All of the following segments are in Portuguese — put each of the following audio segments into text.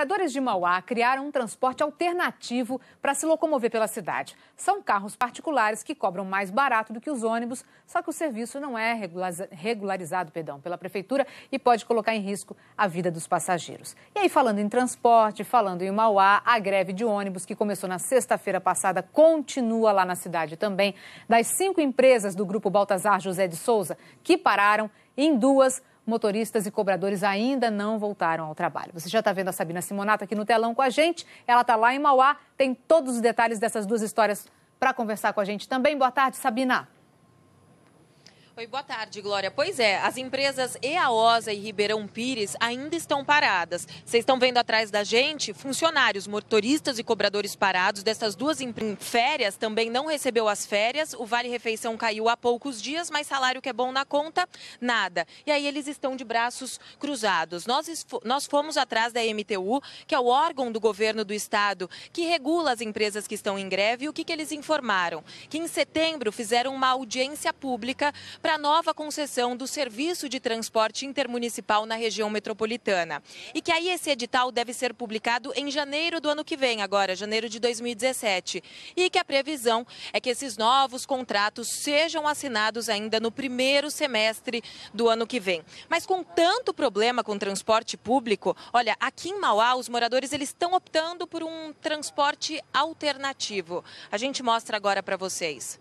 Moradores de Mauá criaram um transporte alternativo para se locomover pela cidade. São carros particulares que cobram mais barato do que os ônibus, só que o serviço não é regularizado perdão, pela prefeitura e pode colocar em risco a vida dos passageiros. E aí, falando em transporte, falando em Mauá, a greve de ônibus que começou na sexta-feira passada continua lá na cidade também. Das cinco empresas do grupo Baltazar José de Souza que pararam, em duas motoristas e cobradores ainda não voltaram ao trabalho. Você já está vendo a Sabina Simonato aqui no telão com a gente. Ela está lá em Mauá, tem todos os detalhes dessas duas histórias para conversar com a gente também. Boa tarde, Sabina. Oi, boa tarde, Glória. Pois é, as empresas EAOSA e Ribeirão Pires ainda estão paradas. Vocês estão vendo atrás da gente funcionários, motoristas e cobradores parados dessas duas empresas. Férias também não recebeu as férias, o Vale Refeição caiu há poucos dias, mas salário que é bom na conta, nada. E aí eles estão de braços cruzados. Nós, nós fomos atrás da MTU, que é o órgão do governo do estado que regula as empresas que estão em greve, e o que, que eles informaram? Que em setembro fizeram uma audiência pública para para a nova concessão do serviço de transporte intermunicipal na região metropolitana. E que aí esse edital deve ser publicado em janeiro do ano que vem, agora, janeiro de 2017. E que a previsão é que esses novos contratos sejam assinados ainda no primeiro semestre do ano que vem. Mas com tanto problema com transporte público, olha, aqui em Mauá, os moradores eles estão optando por um transporte alternativo. A gente mostra agora para vocês.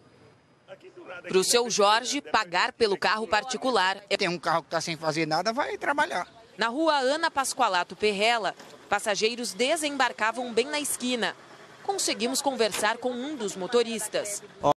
Para o seu Jorge, pagar pelo carro particular. Tem um carro que está sem fazer nada, vai trabalhar. Na rua Ana Pascoalato Perrela, passageiros desembarcavam bem na esquina. Conseguimos conversar com um dos motoristas.